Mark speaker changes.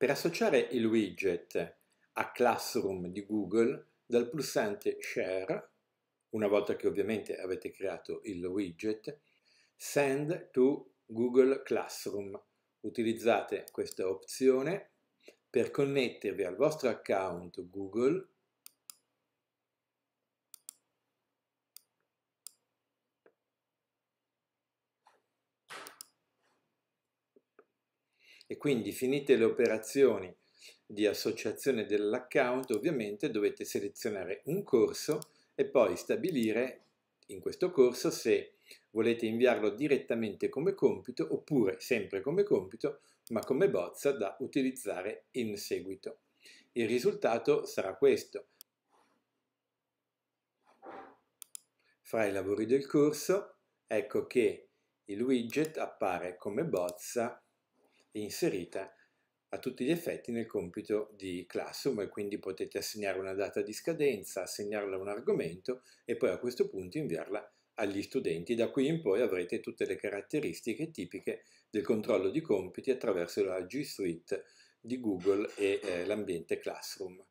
Speaker 1: Per associare il widget a Classroom di Google, dal pulsante Share, una volta che ovviamente avete creato il widget, Send to Google Classroom. Utilizzate questa opzione per connettervi al vostro account Google e quindi finite le operazioni di associazione dell'account ovviamente dovete selezionare un corso e poi stabilire in questo corso se volete inviarlo direttamente come compito oppure sempre come compito ma come bozza da utilizzare in seguito. Il risultato sarà questo. Fra i lavori del corso ecco che il widget appare come bozza inserita a tutti gli effetti nel compito di Classroom e quindi potete assegnare una data di scadenza, assegnarla a un argomento e poi a questo punto inviarla agli studenti. Da qui in poi avrete tutte le caratteristiche tipiche del controllo di compiti attraverso la G Suite di Google e eh, l'ambiente Classroom.